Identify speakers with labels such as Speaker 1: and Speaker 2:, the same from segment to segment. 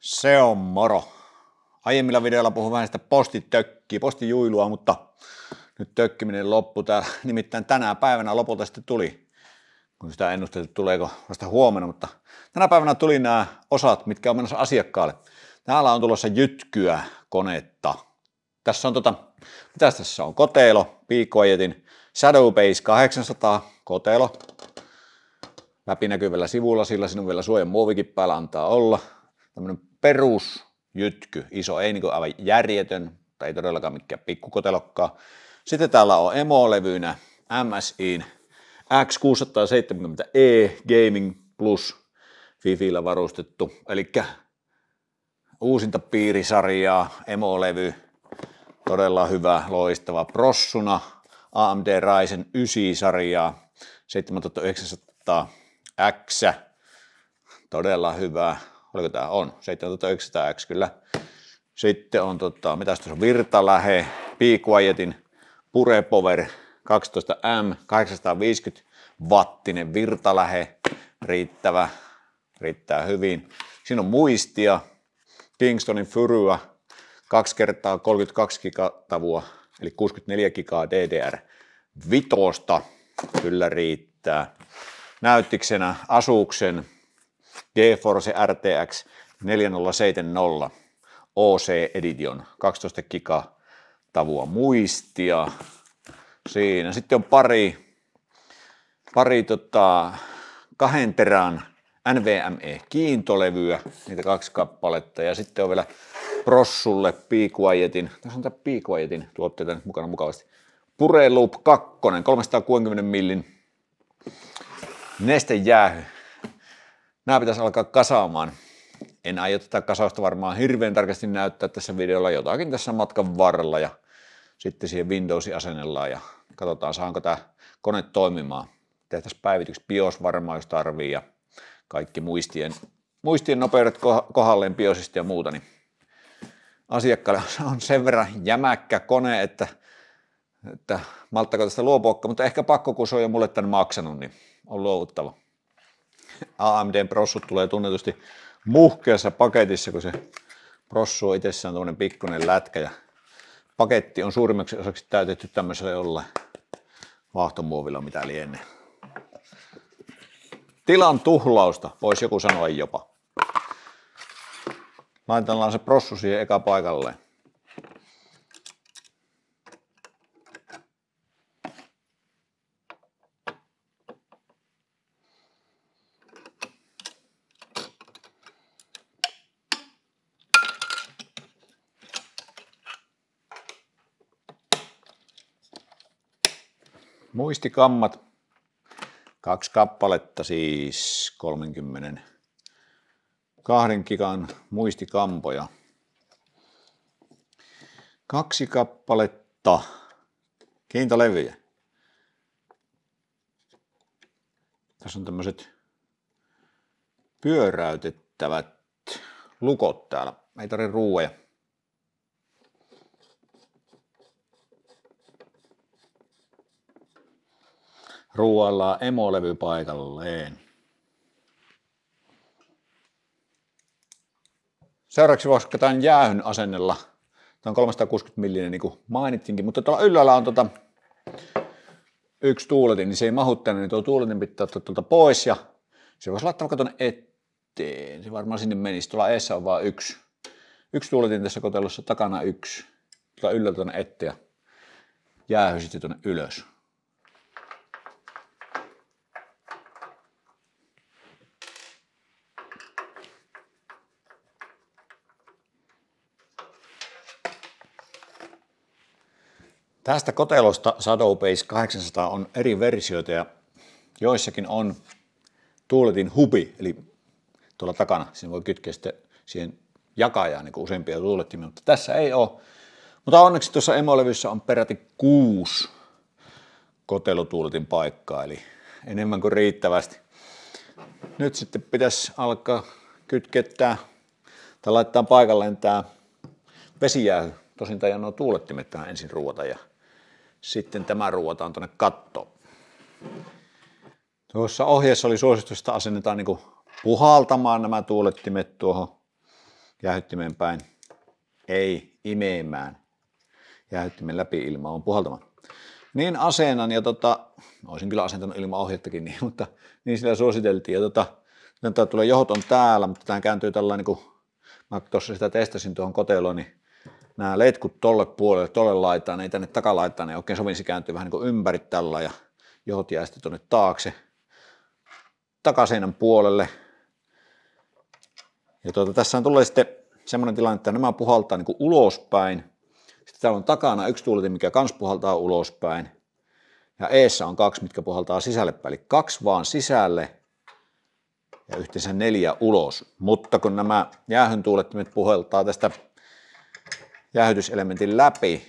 Speaker 1: Se on moro. Aiemmilla videoilla puhuin vähän sitä postitökkiä, postijuilua, mutta nyt tökkiminen loppu täällä. Nimittäin tänä päivänä lopulta sitten tuli, kun sitä ennusteltiin, tuleeko vasta huomenna, mutta tänä päivänä tuli nämä osat, mitkä on menossa asiakkaalle. Täällä on tulossa jytkyä konetta. Tässä on tota, mitäs tässä on? Koteelo, Piikojetin Shadow Base 800, koteelo. Läpinäkyvällä sivulla, sillä sinun vielä suojan muovikin päällä antaa olla. Tämmönen perusjytky, iso, ei niin kuin aivan järjetön, tai ei todellakaan mikään pikkukotelokkaa. Sitten täällä on emolevynä MSI X670E Gaming Plus Fifillä varustettu, eli uusinta piirisarjaa, emolevy, todella hyvä, loistava prossuna, AMD Ryzen 9-sarjaa, 7900X, todella hyvä, oliko tämä on, 7900X kyllä. Sitten on, tota, mitä tuossa on, Virtalähe, Pure Power 12M, 850 wattinen Virtalähe, riittävä, riittää hyvin. Siinä on muistia, Kingstonin Furya 2 kertaa 32 gigatavua, eli 64 gigaa DDR vitosta kyllä riittää. Näyttiksenä asuksen GeForce RTX 4070 OC Edition, 12 giga tavua muistia. Siinä sitten on pari, pari tota, kahden terän NVMe-kiintolevyä, niitä kaksi kappaletta, ja sitten on vielä Prossulle Piikuajetin, tässä on tämä Piikuajetin tuotteita nyt mukana mukavasti, Pure Loop 2, 360 millin jäähy, nämä pitäisi alkaa kasaamaan. En aio tätä kasausta varmaan hirveän tarkasti näyttää tässä videolla jotakin tässä matkan varrella ja sitten siihen Windowsi asennellaan ja katsotaan saanko tämä kone toimimaan. Tehtäisiin päivitykset BIOS varmaan jos tarvii ja kaikki muistien, muistien nopeudet kohdalleen BIOSista ja muuta, niin asiakkaalle on sen verran jämäkkä kone, että, että malttako tästä luopuokka, mutta ehkä pakko, kun se on jo mulle tämän maksanut, niin on luovuttava. AMDn prossut tulee tunnetusti muhkeassa paketissa, kun se prossu on itsessään tuommoinen pikkuinen lätkä ja paketti on suurimmaksi osaksi täytetty tämmöisellä jollain vaahtomuovilla, mitä lienee. Tilan tuhlausta, voisi joku sanoa jopa. Laitellaan se prossu siihen eka paikalleen. muistikammat, kaksi kappaletta siis 32 gigan muistikampoja. Kaksi kappaletta kiintolevyjä. Tässä on tämmöiset pyöräytettävät lukot täällä. Ei tarvitse ruoja. ruoalla emolevy paikalleen. Seuraavaksi vasketaan jäähyn asennella. Tämä on 360 millinen, niin kuin mainitsinkin, mutta tuolla yllällä on tota yksi tuuletin, niin se ei mahu tänne, niin tuo tuuletin pitää ottaa tuolta pois ja se voisi laittaa vaikka tuonne eteen. Se varmaan sinne menisi. Tuolla eessä on vain yksi. Yksi tuuletin tässä kotelossa, takana yksi. Tuolla yllä tuonne eteen ja jäähy sitten tuonne ylös. Tästä kotelosta Base 800 on eri versioita ja joissakin on tuuletin hubi, eli tuolla takana. Siinä voi kytkeä sitten siihen jakajaan niin useampia tuulettimia, mutta tässä ei ole. Mutta onneksi tuossa emolevyssä on peräti kuusi kotelotuuletin paikkaa, eli enemmän kuin riittävästi. Nyt sitten pitäisi alkaa kytkettää tai laittaa paikalleen tämä vesijäähy. Tosin tämä on tuulettimet tähän ensin ruota ja sitten tämä ruuvataan tuonne kattoon. Tuossa ohjeessa oli suositusta asennetaan niin puhaltamaan nämä tuulettimet tuohon jäähyttimen päin. Ei imeemään. Jäähyttimen läpi ilma on puhaltamaan. Niin asennan ja tota, olisin kyllä asentanut ilman ohjettakin, niin, mutta niin sillä suositeltiin. Ja tota, tämä tulee johoton täällä, mutta tämä kääntyy tällainen, kun niinku, mä tuossa sitä testasin tuohon koteloon, niin nämä letkut tolle puolelle, tolle laitaan, ei tänne takalaitaan, ne oikein sovisi kääntyä vähän niin kuin ympäri tällä ja johot jää sitten tuonne taakse takaseinän puolelle. Ja tuota, tässä on tulee sitten semmoinen tilanne, että nämä puhaltaa niin kuin ulospäin. Sitten täällä on takana yksi tuuletin, mikä kans puhaltaa ulospäin. Ja eessä on kaksi, mitkä puhaltaa sisälle päin. Eli kaksi vaan sisälle ja yhteensä neljä ulos. Mutta kun nämä jäähyn tuulettimet puhaltaa tästä jäähdyselementin läpi,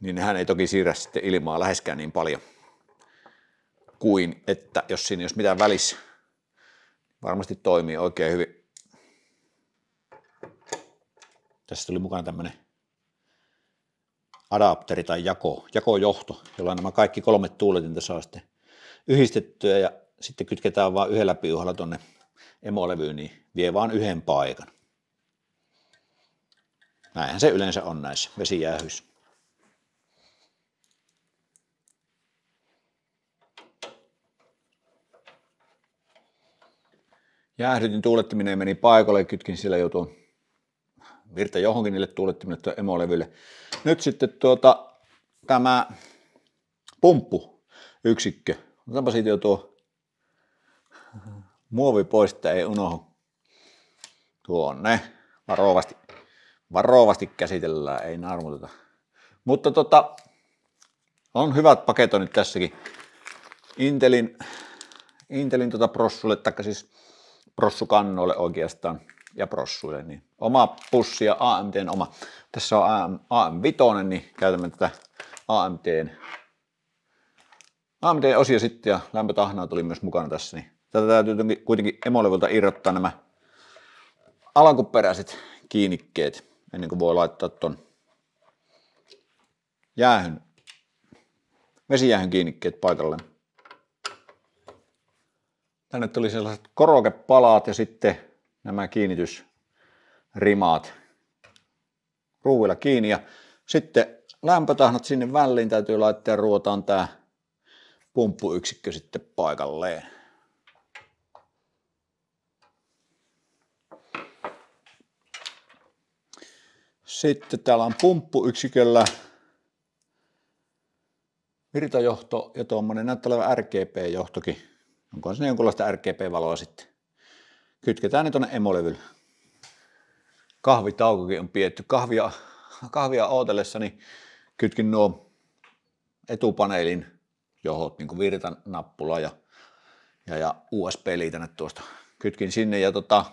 Speaker 1: niin hän ei toki siirrä sitten ilmaa läheskään niin paljon kuin, että jos siinä ei olisi mitään välissä, niin varmasti toimii oikein hyvin. Tässä tuli mukana tämmöinen adapteri tai jako, jakojohto, jolla nämä kaikki kolme tuuletinta saa sitten yhdistettyä ja sitten kytketään vain yhdellä piuhalla tuonne emolevyyn, niin vie vaan yhden paikan. Näinhän se yleensä on näissä vesijäähyissä. Jäähdytin tuulettiminen meni paikalle, kytkin jo tuon virta johonkin niille tuulettimille tai emolevylle. Nyt sitten tuota, tämä yksikkö. Otetaanpa siitä jo tuo muovi pois, että ei unohdu. Tuonne, varovasti varovasti käsitellään, ei narmuteta. Mutta tota, on hyvät paketoinnit tässäkin. Intelin, Intelin tota prossulle, taikka siis prossukannoille oikeastaan ja prossuille, niin oma pussi ja AMTn oma. Tässä on AM, AM5, niin käytämme tätä AMTn AMTn osia sitten ja lämpötahnaa tuli myös mukana tässä, niin tätä täytyy kuitenkin emolevyltä irrottaa nämä alkuperäiset kiinnikkeet ennen kuin voi laittaa ton jäähyn, vesijäähyn kiinnikkeet paikalle. Tänne tuli sellaiset korokepalaat ja sitten nämä kiinnitysrimaat ruuilla kiinni ja sitten lämpötahnat sinne väliin täytyy laittaa ruotaan tämä pumppuyksikkö sitten paikalleen. Sitten täällä on pumppuyksiköllä virtajohto ja tuommoinen näyttää olevan RGP-johtokin. Onko se niin jonkunlaista RGP-valoa sitten? Kytketään ne tuonne emolevylle. Kahvitaukokin on pietty. Kahvia, kahvia ootellessani niin kytkin nuo etupaneelin johot, niin kuin virtan nappula ja, ja, ja USB-liitänne tuosta. Kytkin sinne ja tota,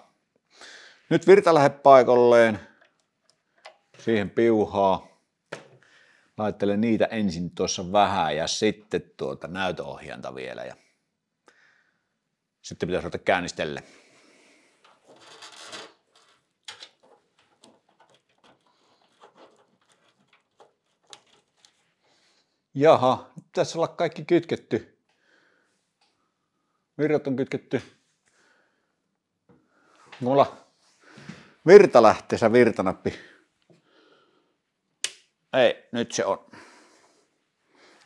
Speaker 1: nyt virta lähde paikalleen siihen piuhaa. Laittelen niitä ensin tuossa vähän ja sitten tuota näytöohjanta vielä ja sitten pitäisi ruveta käynnistelle. Jaha, nyt pitäisi olla kaikki kytketty. Virrat on kytketty. Mulla virtalähteessä virtanappi ei, nyt se on.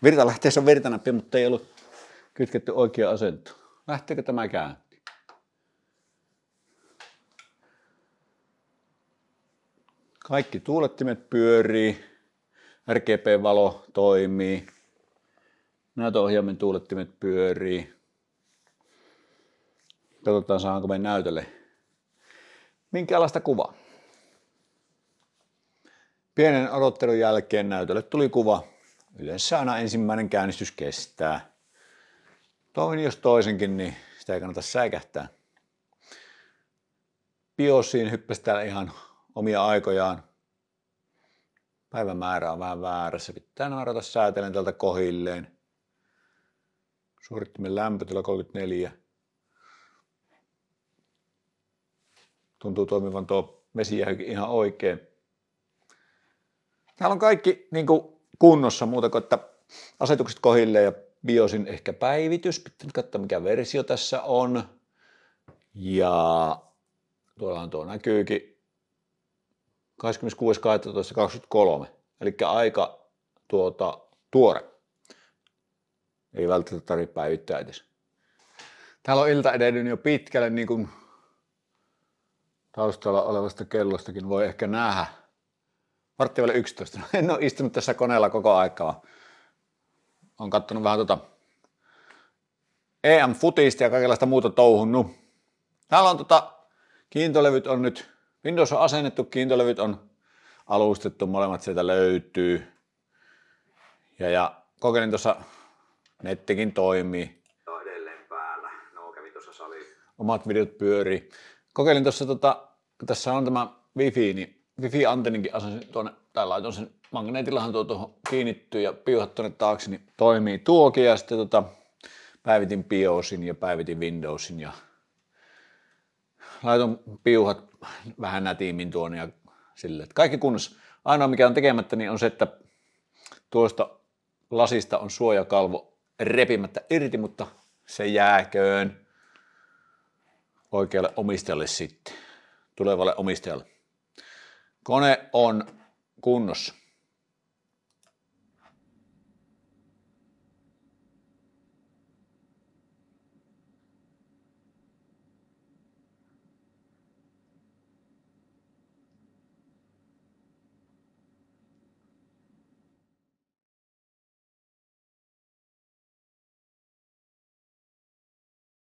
Speaker 1: Virtalähteessä on virtanappi, mutta ei ollut kytketty oikea asento. Lähteekö tämä käyntiin? Kaikki tuulettimet pyörii, RGP-valo toimii, näytöohjaimen tuulettimet pyörii. Katsotaan saanko me näytölle minkälaista kuvaa. Pienen odottelun jälkeen näytölle tuli kuva. Yleensä aina ensimmäinen käynnistys kestää. Toin jos toisenkin, niin sitä ei kannata säikähtää. Biosiin hyppäsi täällä ihan omia aikojaan. Päivämäärä on vähän väärässä. Pitää naurata säätelen tältä kohilleen. Suorittimen lämpötila 34. Tuntuu toimivan tuo vesijähykin ihan oikein. Täällä on kaikki niin kuin kunnossa muuta kuin, että asetukset kohille ja BIOSin ehkä päivitys. Pitää katsoa, mikä versio tässä on. Ja tuollahan tuo näkyykin. 26.12.23, eli aika tuota, tuore. Ei välttämättä tarvitse päivittää edes. Täällä on ilta edennyt jo pitkälle, niin kuin taustalla olevasta kellostakin voi ehkä nähdä vartti vielä 11. No, en ole istunut tässä koneella koko aikaa. Olen kattonut vähän tota EM-futista ja kaikenlaista muuta touhunnut. Täällä on tota, kiintolevyt on nyt, Windows on asennettu, kiintolevyt on alustettu, molemmat sieltä löytyy. Ja, ja kokeilin tuossa, nettikin toimii. edelleen päällä, no kävi tuossa sali. Omat videot pyörii. Kokeilin tuossa, tota, tässä on tämä wifi, niin Wifi-antenninkin asensin tuonne, tai laitoin sen magneetillahan tuo tuohon kiinnittyy ja piuhat tuonne taakse, niin toimii tuokin ja sitten tota, päivitin BIOSin ja päivitin Windowsin ja laitoin piuhat vähän nätiimmin tuonne ja sille, että kaikki kunnossa. Ainoa mikä on tekemättä niin on se, että tuosta lasista on suojakalvo repimättä irti, mutta se jääköön oikealle omistajalle sitten, tulevalle omistajalle. Kone on kunnossa.